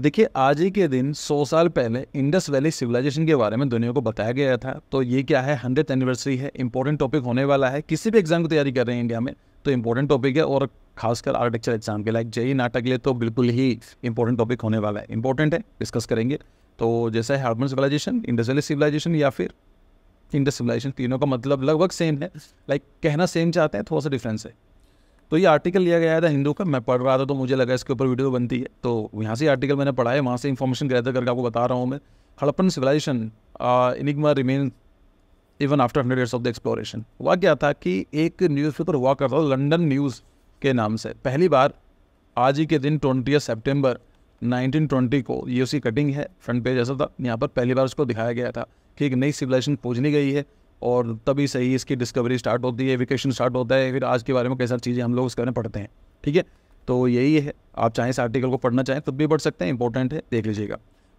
देखिए आज ही के दिन 100 साल पहले इंडस वैली सिविलाइजेशन के बारे में दुनिया को बताया गया था तो ये क्या है हंड्रेड एनिवर्सरी है इंपॉर्टेंट टॉपिक होने वाला है किसी भी एग्जाम की तैयारी कर रहे हैं इंडिया में तो इंपॉर्टेंट टॉपिक है और खासकर आर्किटेक्चर एग्जाम के लाइक जेई नाटक लिए तो बिल्कुल ही इंपॉर्टेंट टॉपिक होने वाला है इंपॉर्टेंट है डिस्कस करेंगे तो जैसा है हार्मन सिविलाइजेशन इंडस वैली सिविलाइजेशन या फिर इंडस सिविलाइजेशन तीनों का मतलब लगभग सेम है लाइक कहना सेम चाहते हैं थोड़ा सा डिफरेंस है तो ये आर्टिकल लिया गया था हिंदू का मैं पढ़ रहा था तो मुझे लगा इसके ऊपर वीडियो तो बनती है तो यहाँ से आर्टिकल मैंने पढ़ा है वहाँ से इन्फॉर्मेशन गैदर करके आपको बता रहा हूँ मैं Harappan civilisation enigma remain even after hundred years of the exploration हुआ क्या था कि एक न्यूज़पेपर हुआ करता था लंडन न्यूज़ के नाम से पहली बार आज ही के दिन ट्वेंटी सेप्टेम्बर 1920 को ये उसी कटिंग है फ्रंट पेज ऐसा था यहाँ पर पहली बार उसको दिखाया गया था कि एक नई सिविलाइजेशन पूछनी गई है और तभी सही इसकी डिस्कवरी स्टार्ट होती है वेकेशन स्टार्ट होता है फिर आज के बारे में कई सारी चीज़ें हम लोग उसके बारे में पढ़ते हैं ठीक है तो यही है आप चाहें इस आर्टिकल को पढ़ना चाहें तब भी पढ़ सकते हैं इंपॉर्टेंट है देख लीजिएगा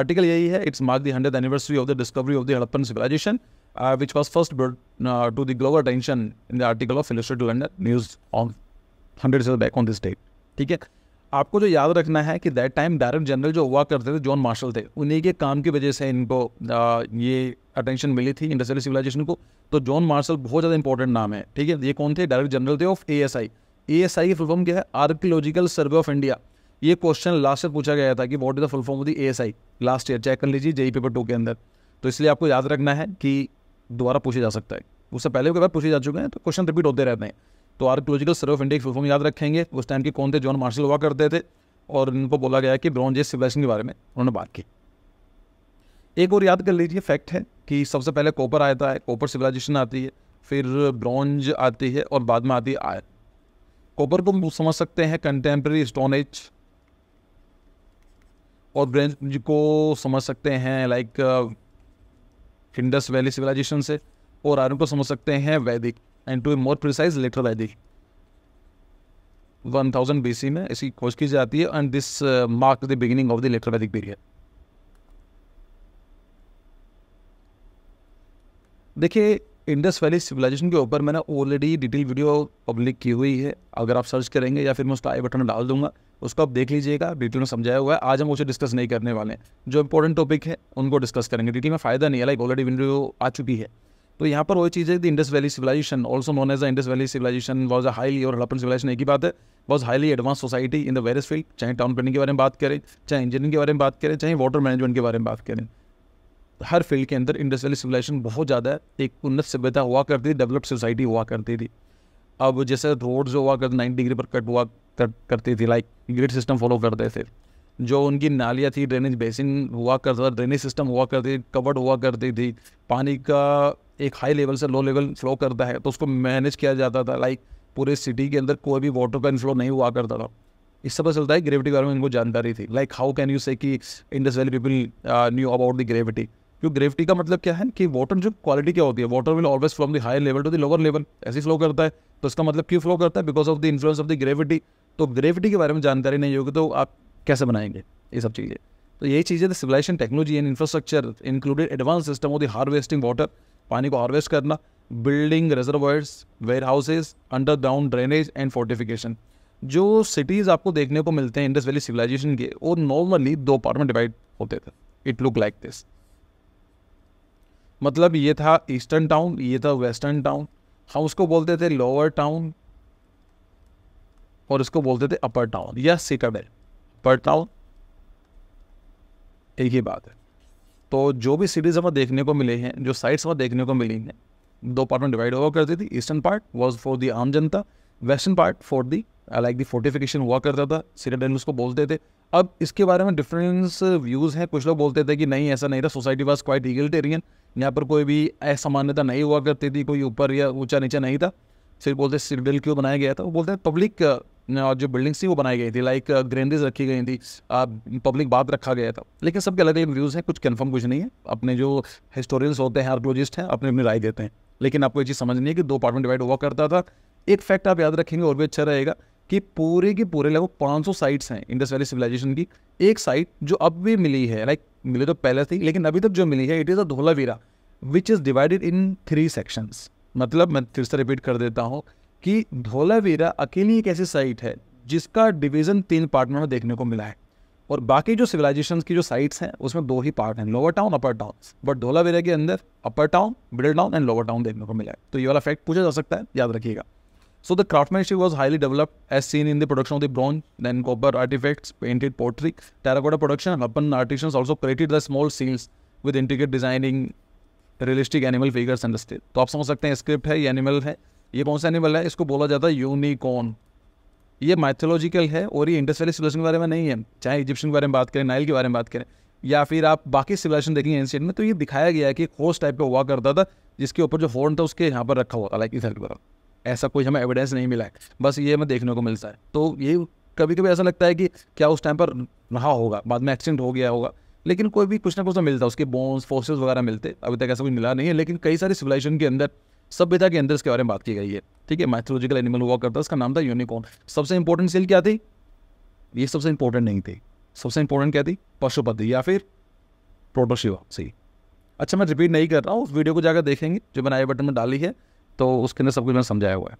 आर्टिकल यही है it's mark the hundred anniversary of the discovery of the Harappan civilisation which was first to the global attention in the article of illustrate London news on hundred back on this date ठीक है आपको जो याद रखना है कि that time direct general जो हुआ करते थे जॉन मार्शल थे उन्हीं के काम की वजह से इनको आ, ये अटेंशन मिली थी इंडस्ट्रियल सिविलाइजेशन को तो जॉन मार्शल बहुत ज़्यादा इंपॉर्टेंट नाम है ठीक है ये कौन थे डायरेक्ट जनरल थे of A S I A S I की फुलफॉर्म क्या है आर्कियोलॉजिकल सर्वे ऑफ इंडिया ये क्वेश्चन लास्ट ईयर पूछा गया था कि what is the full form of the A S I last year check कर लीजिए जेई पेपर टू के अंदर तो इसलिए आपको याद रखना है कि दोबारा पूछा जा सकता है उससे पहले कई बार पूछे जा चुके हैं तो क्वेश्चन रिपीट होते रहते हैं तो आर्कोलॉजिकल सर्वे ऑफ इंडिया की फुल याद रखेंगे उस टाइम के कौन थे जॉन मार्शल हुआ करते थे और इनको बोला गया कि ब्रॉन्ज एज सिविलाइजेशन के बारे में उन्होंने बात की एक और याद कर लीजिए फैक्ट है कि सबसे पहले कॉपर आता है कॉपर सिविलाइजेशन आती है फिर ब्रॉन्ज आती है और बाद में आती है आयर कॉपर को हम समझ सकते हैं कंटेम्प्रेरी स्टोनेज और ब्रेंज को समझ सकते हैं लाइक हिंडस वैली सिविलाइजेशन से और आयरन को समझ सकते हैं वैदिक and to a more precise later one thousand B C में इसकी खोज की जाती है and this mark the beginning of the later period देखिए इंडस वैली सिविलाइजेशन के ऊपर मैंने ऑलरेडी डिटेल वीडियो पब्लिक की हुई है अगर आप सर्च करेंगे या फिर मैं उसका आई बटन डाल दूंगा उसको आप देख लीजिएगा डिटेल में समझाया हुआ है आज हम उसे डिस्कस नहीं करने वाले हैं जो इंपॉर्टेंट टॉपिक है उनको डिस्कस करेंगे डिटेल में फ़ायदा नहीं है लाइक ऑलरेडी वीडियो आ चुकी है तो यहाँ पर वही चीज़ है कि Indus valley civilization also known as a Indus valley civilization was a highly और हड़प्पन सिविलाइजेशन एक ही बात है was highly advance society in the various field चाहे टाउन प्लानिंग के बारे में बात करें चाहे इंजीनियरिंग के बारे में बात करें चाहे वाटर मैनेजमेंट के बारे में बात करें हर फील्ड के अंदर इंडस वैली सिविलाइजेशन बहुत ज़्यादा एक उन्नत सभ्यता हुआ करती थी डेवलप्ड सोसाइटी हुआ करती थी अब जैसे रोड जो हुआ करते नाइन डिग्री पर कट हुआ कर, करती थी लाइक ग्रिड सिस्टम फॉलो करते थे जो उनकी नालियाँ थी ड्रेनेज बेसिन हुआ करता था ड्रेनेज सिस्टम हुआ करती थी कवर्ड हुआ करती थी पानी का एक हाई लेवल से लो लेवल फ्लो करता है तो उसको मैनेज किया जाता था लाइक पूरे सिटी के अंदर कोई भी वाटर का इनफ्लो नहीं हुआ करता था इससे पता चलता है ग्रेविटी के बारे में इनको जानकारी थी like how can you say कि Indus valley people knew about the gravity क्यों ग्रेविटी का मतलब क्या है कि वाटर जो क्वालिटी क्या होती है water will always from the higher level to the lower level ऐसे फ्लो करता है तो इसका मतलब क्यों फ्लो करता है because of the influence of the gravity तो ग्रेविटी के बारे में जानकारी नहीं होगी तो आप कैसे बनाएंगे ये सब चीज़ें तो यही चीज़ें civilization technology and infrastructure included advance system of the harvesting water पानी को हार्वेस्ट करना building reservoirs warehouses underground drainage and fortification जो सिटीज़ आपको देखने को मिलते हैं इंडस वैली सिविलाइजेशन के वो नॉर्मली दो पार्ट में डिवाइड होते थे इट लुक लाइक दिस मतलब ये था ईस्टर्न टाउन ये था वेस्टर्न टाउन हम उसको बोलते थे लोअर टाउन और इसको बोलते थे अपर टाउन या सिकाबेल अपर टाउन एक ही बात है तो जो भी सीरीज़ हमें देखने को मिले हैं जो साइट्स हमें देखने को मिली हैं दो पार्ट में डिवाइड हुआ करती थी eastern part was for the आम जनता western part for the like the fortification हुआ करता था सिलेडन उसको बोलते थे अब इसके बारे में डिफरेंस व्यूज़ हैं कुछ लोग बोलते थे कि नहीं ऐसा नहीं था सोसाइटी वॉज क्वाइट इगलटेरियन यहाँ पर कोई भी असमान्यता नहीं हुआ करती थी कोई ऊपर या ऊंचा नीचा नहीं था सिर्फ बोलते सिलेडल क्यों बनाया गया था वो बोलते हैं पब्लिक जो बिल्डिंग्स थी वो बनाई गई थी लाइक ग्रेनरीज uh, रखी गई थी पब्लिक बात रखा गया था लेकिन सबके अलग अलग व्यूज़ हैं कुछ कन्फर्म कुछ नहीं है अपने जो हिस्टोरियंस होते हैं आर्कोलॉजिस्ट हैं अपने अपनी राय देते हैं लेकिन आपको ये चीज़ नहीं है कि दो पार्ट में डिवाइड हुआ करता था एक फैक्ट आप याद रखेंगे और भी अच्छा रहेगा कि पूरे के पूरे लगभग पाँच साइट्स हैं इंडस वैली सिविलाइजेशन की एक साइट जो अब भी मिली है लाइक मिली तो पहले थी लेकिन अभी तक जो मिली है it is a Dholavira which is divided in three sections मतलब मैं फिर से रिपीट कर देता हूँ कि धोलावीरा अकेली एक ऐसी साइट है जिसका डिवीजन तीन पार्ट में देखने को मिला है और बाकी जो सिविलाइजेशन की जो साइट्स हैं उसमें दो ही पार्ट हैं lower town upper town but Dholavira के अंदर upper town middle town and lower town देखने को मिला है तो ये वाला फैक्ट पूछा जा सकता है याद रखिएगा so the craftsmanship was highly developed as seen in the production of the bronze then copper artifacts painted pottery terracotta production upon artisans also created the small scenes with integrate designing realistic animal figures and still तो आप समझ सकते हैं script है ये animal है ये कौन सा एनिमल है इसको बोला जाता है यूनिकॉर्न ये माइथोलॉजिकल है और ये इंडस्ट्रियल सिविलाइजेशन के बारे में नहीं है चाहे इजिप्शियन के बारे में बात करें नाइल के बारे में बात करें या फिर आप बाकी सिविलाइजेशन देखेंगे एंशियंट में तो ये दिखाया गया है कि खोस टाइप का हुआ करता था जिसके ऊपर जो हॉर्न था उसके यहाँ पर रखा हुआ था लाइक इधर की तरफ ऐसा कोई हमें एविडेंस नहीं मिला है बस ये हमें देखने को मिलता है तो ये कभी कभी ऐसा लगता है कि क्या उस टाइम पर रहा होगा बाद में एक्सीडेंट हो गया होगा लेकिन कोई भी कुछ ना कुछ ना तो मिलता उसके बोन्स फोर्सेस वगैरह मिलते अभी तक ऐसा कुछ मिला नहीं है लेकिन कई सारे सिविलाइजेशन के अंदर सभ्यता के अंदर इसके बारे में बात की गई है ठीक है माइथोलॉजिकल एनिमल हुआ करता उसका नाम था यूनिकॉर्न सबसे इंपॉर्टेंट सेल क्या थी ये सबसे इंपॉर्टेंट नहीं थी सबसे इंपॉर्टेंट क्या थी पशुपति या फिर प्रोटोशिवा सही अच्छा मैं रिपीट नहीं कर रहा हूँ उस वीडियो को जाकर देखेंगे जो मैंने आई बटन में डाली है तो उसके अंदर सब कुछ मैंने समझाया हुआ है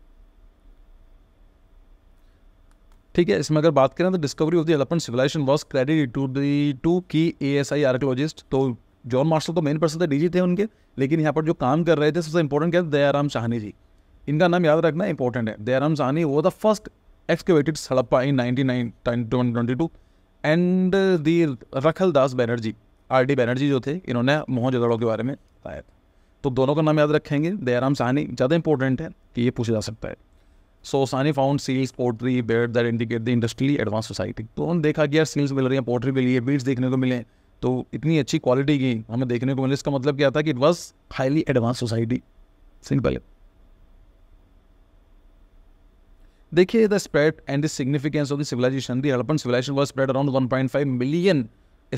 ठीक है इसमें अगर बात करें तो discovery of the Harappan civilization was credit to the two key A S I archaeologist तो जॉन मार्शल तो मेन पर्सन थे डीजी थे उनके लेकिन यहाँ पर जो काम कर रहे थे सबसे इंपॉर्टेंट क्या थे दयाराम साहनी जी इनका नाम याद रखना इंपॉर्टेंट है दयाराम साहनी वो द फर्स्ट एक्सकेवेटेड सड़प्पा in nineteen twenty two and the Rakhal Das Banerjee R D Banerjee जो थे इन्होंने मोहन जोदड़ो के बारे में बताया था तो दोनों का नाम याद रखेंगे दयाराम साहनी ज़्यादा इंपॉर्टेंट है कि ये पूछा जा सकता है so Sahni found seals pottery bead that indicate the industrially advance society तो उन्होंने देखा कि यार सील्स मिल रही हैं पोट्री मिली है बीड्स देखने को मिले तो इतनी अच्छी क्वालिटी की हमें देखने को मिली इसका मतलब क्या था कि it was highly advance society simple देखिए the spread and the significance of the civilization the Harappan civilization was spread around 1.5 million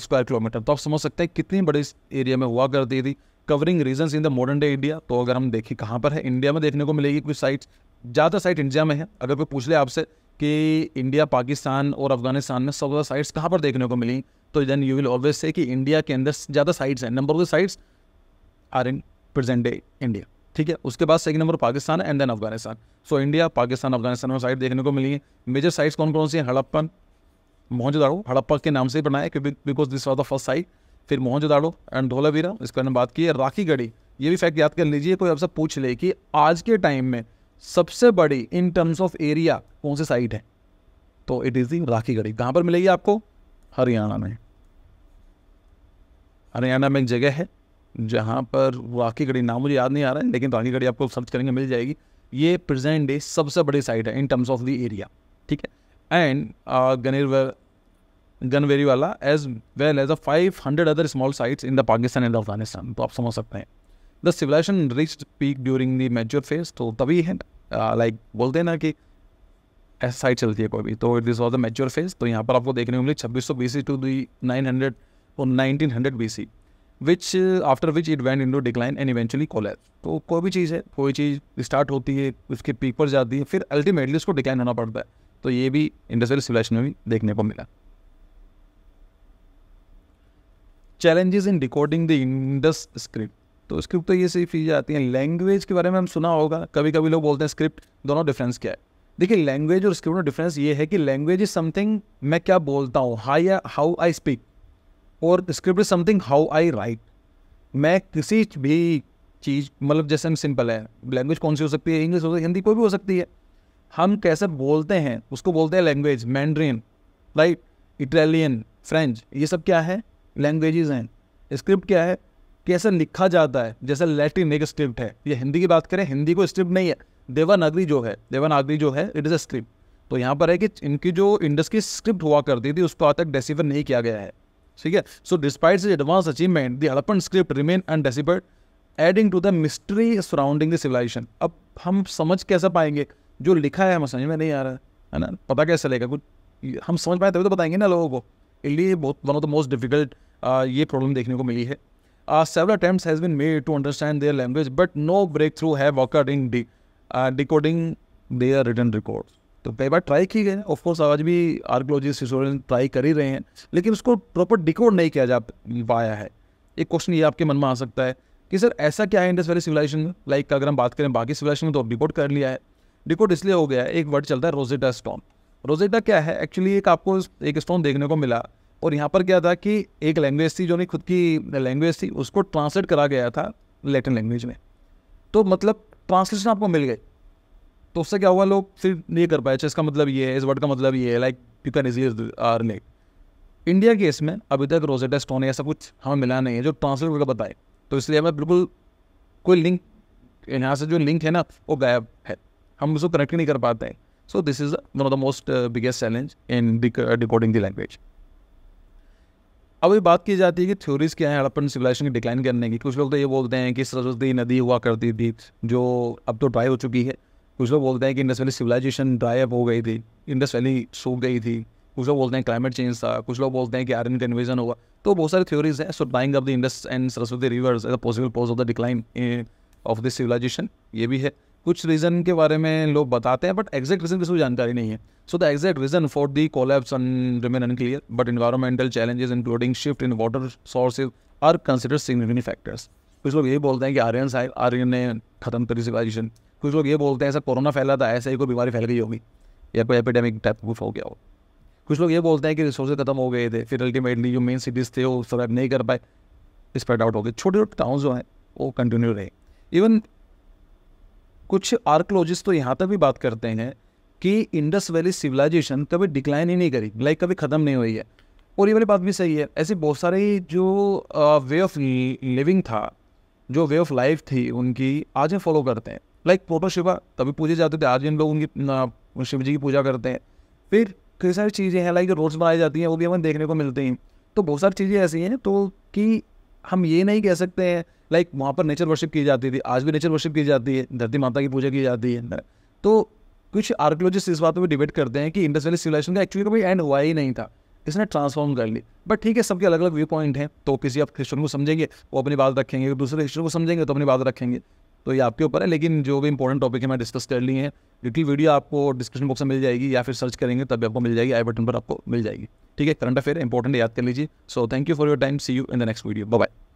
square kilometre तो आप समझ सकते हैं कितनी बड़े एरिया में हुआ करती थी covering region in the modern day India तो अगर हम देखें कहाँ पर है इंडिया में देखने को मिलेगी कुछ साइट ज़्यादा साइट इंडिया में है अगर कोई पूछ ले आपसे कि इंडिया पाकिस्तान और अफगानिस्तान में सब ज़्यादा साइट्स कहाँ पर देखने को मिली तो then you will always say कि इंडिया के अंदर ज़्यादा साइड्स हैं number of sites are in present day India ठीक है उसके बाद second number Pakistan and then Afghanistan so India Pakistan Afghanistan में साइड देखने को मिली है मेजर साइट्स कौन कौन सी हैं हड़प्पन मोहनजोदाड़ो हड़प्पा के नाम से बनाया क्योंकि because this was the first site फिर मोहनजोदाड़ो एंड धोलावीरा इसके बारे में बात की है राखी गढ़ी ये भी फैक्ट याद कर लीजिए कोई आपसे पूछ ले कि आज के टाइम में सबसे बड़ी इन टर्म्स ऑफ एरिया कौन सी साइट है तो इट इज़ दी राखी गढ़ी कहाँ पर मिलेगी आपको हरियाणा में हरियाणा में एक जगह है जहाँ पर राखी गढ़ी नाम मुझे याद नहीं आ रहा है लेकिन तो राखी गढ़ी आपको सर्च करेंगे मिल जाएगी ये प्रेजेंट डे सबसे बड़ी साइट है in terms of the area ठीक है and Ganweriwala as well as a five hundred other small sites in the Pakistan and Afghanistan तो आप समझ सकते हैं the civilization reached peak during the major phase तो तभी है लाइक uh, बोलते हैं ना कि एस साइड चलती है कोई भी तो this was the mature phase तो यहाँ पर आपको देखने को मिली छब्बीस सौ B C to the nine hundred और nineteen hundred B C which after which it waned into decline and eventually collapse तो कोई भी चीज़ है कोई चीज़ स्टार्ट होती है उसके पीक पर जाती है फिर अल्टीमेटली उसको डिक्लाइन होना पड़ता है तो ये भी इंडस्ट्रियल सिविलाइजेशन में भी देखने को मिला challenges in recording the Indus script तो स्क्रिप्ट तो ये सही चीज़ें आती हैं लैंग्वेज के बारे में हम सुना होगा कभी कभी लोग बोलते हैं स्क्रिप्ट दोनों डिफरेंस क्या है देखिए लैंग्वेज और स्क्रिप्ट में डिफरेंस ये है कि लैंग्वेज इज समथिंग मैं क्या बोलता हूँ हाई हाउ आई स्पीक और script is something how I write मैं किसी भी चीज़ मतलब जैसे हम सिंपल है लैंग्वेज कौन सी हो सकती है इंग्लिश हो सकती है हिंदी कोई भी हो सकती है हम कैसे बोलते हैं उसको बोलते हैं language Mandarin right Italian French ये सब क्या है लैंग्वेज हैं स्क्रिप्ट क्या है कैसे लिखा जाता है जैसे लैटिन एक स्क्रिप्ट है या हिंदी की बात करें हिंदी को स्क्रिप्ट नहीं है देवानागरी जो है देवानागरी जो है इट इज़ अ स्क्रिप्ट तो यहाँ पर है कि इनकी जो इंडस की स्क्रिप्ट हुआ करती थी उसको आज तक डेसीफर नहीं किया गया है ठीक है so despite this advance achievement the Harappan script remain undeciphered adding to the mystery surrounding the civilization अब हम समझ कैसे पाएंगे जो लिखा है हमें समझ में नहीं आ रहा है ना पता कैसे लगेगा कुछ हम समझ पाए तभी तो बताएंगे ना लोगों को इसलिए बहुत one of the most difficult ये प्रॉब्लम देखने को मिली है several attempt has been made to understand their language but no breakthrough have occur in the decoding their written record तो कई बार ट्राई की गए ऑफकोर्स आज भी आर्कोलॉजिस्ट हिस्टोरियन ट्राई कर ही रहे हैं लेकिन उसको प्रॉपर डिकोड नहीं किया जा पाया है एक क्वेश्चन ये आपके मन में आ सकता है कि सर ऐसा क्या है इंडस वैली सिविलाइजेशन में लाइक अगर हम बात करें बाकी सिविलाइजेशन में तो डिकोड कर लिया है डिकोड इसलिए हो गया है एक वर्ड चलता है रोजेटा स्टोन रोजेटा क्या है एक्चुअली एक आपको एक स्टोन देखने को मिला और यहाँ पर क्या था कि एक लैंग्वेज थी जो नहीं खुद की लैंग्वेज थी उसको ट्रांसलेट करा गया था लेटिन लैंग्वेज में तो मतलब ट्रांसलेशन आपको मिल गई तो उससे क्या हुआ लोग फिर नहीं कर पाए अच्छा इसका मतलब ये है इस वर्ड का मतलब ये है like you can easily net India case में अभी तक रोजेटा स्टोन ऐसा कुछ हमें मिला नहीं है जो ट्रांसलेट करके बताए तो इसलिए हमें बिल्कुल कोई लिंक यहाँ से जो लिंक है ना वो गायब है हम उसको कनेक्ट नहीं कर पाते हैं so this is one of the most biggest challenge in decoding the language अब ये बात की जाती है कि थ्योरीज क्या है हड़प्पन सिविलाइजेशन की डिक्लाइन करने की कुछ लोग तो ये बोलते हैं कि सरस्वती नदी हुआ करती थी जो अब तो ड्राई हो चुकी है कुछ लोग बोलते हैं कि Indus valley civilization dry up हो गई थी इंडस वैली सूख गई थी कुछ लोग बोलते हैं क्लाइमेट चेंज था कुछ लोग बोलते हैं कि आयरन का इन्वेजन हुआ तो बहुत सारी थ्योरीज हैं so drying of the Indus and Saraswati rivers as a possible pose of the decline of this civilization ये भी है कुछ रीज़न के बारे में लोग बताते हैं बट एग्जैक्ट रीज़न किसी को जानकारी नहीं है so the exact reason for the collapse remain unclear but environmental challenges including shift in water sources are consider significant factors कुछ लोग ये बोलते हैं कि आर्यन साहब आर्यन ने खत्म करी सिविलाइजेशन कुछ लोग ये बोलते हैं ऐसा कोरोना फैला था ऐसा ही कोई बीमारी फैल गई होगी या कोई एपिडेमिक टाइप कुछ हो गया हो कुछ लोग ये बोलते हैं कि रिसोर्सेज खत्म हो गए थे फिर अल्टीमेटली जो मेन सिटीज़ थे वो सर्वाइव नहीं कर पाए स्प्रेड आउट हो गए छोटे छोटे टाउन जो हैं वो कंटिन्यू रहे इवन कुछ आर्कोलॉजिस्ट तो यहाँ तक भी बात करते हैं कि इंडस वैली सिविलाइजेशन कभी डिक्लाइन ही नहीं करी लाइक कभी ख़त्म नहीं हुई है और ये वाली बात भी सही है ऐसे बहुत सारे जो वे ऑफ लिविंग था जो वे ऑफ लाइफ थी उनकी आज हम फॉलो करते हैं लाइक प्रोटो शिवा तभी पूजे जाते थे आज इन लोग उनकी शिव जी की पूजा करते हैं फिर कई सारी चीज़ें हैं लाइक जो रोड्स बनाई जाती हैं वो भी हमें देखने को मिलते हैं तो बहुत सारी चीज़ें ऐसी हैं तो कि हम ये नहीं कह सकते हैं लाइक वहाँ पर नेचर वर्शिप की जाती थी आज भी नेचर वर्शिप की जाती है धरती माता की पूजा की जाती है तो कुछ आर्कोलॉजिस्ट इस बात में डिबेट करते हैं कि इंडस वैली सिविलाइजेशन का एक्चुअली कभी एंड हुआ ही नहीं था इसने ट्रांसफॉर्म कर ली बट ठीक है सबके अलग अलग व्यू पॉइंट हैं तो किसी आप क्रिश्चन को समझेंगे वो अपनी बात रखेंगे दूसरे क्रिश्चन को समझेंगे तो अपनी बात रखेंगे तो ये आपके ऊपर है लेकिन जो भी इंपॉर्टेंट टॉपिक है मैं डिस्कस कर लिए हैं डिटेल वीडियो आपको डिस्क्रिप्शन बॉक्स में मिल जाएगी या फिर सर्च करेंगे तभी आपको मिल जाएगी आई बटन पर आपको मिल जाएगी ठीक है करंट अफेयर इंपॉर्टेंट याद कर लीजिए so thank you for your time see you in the next video bye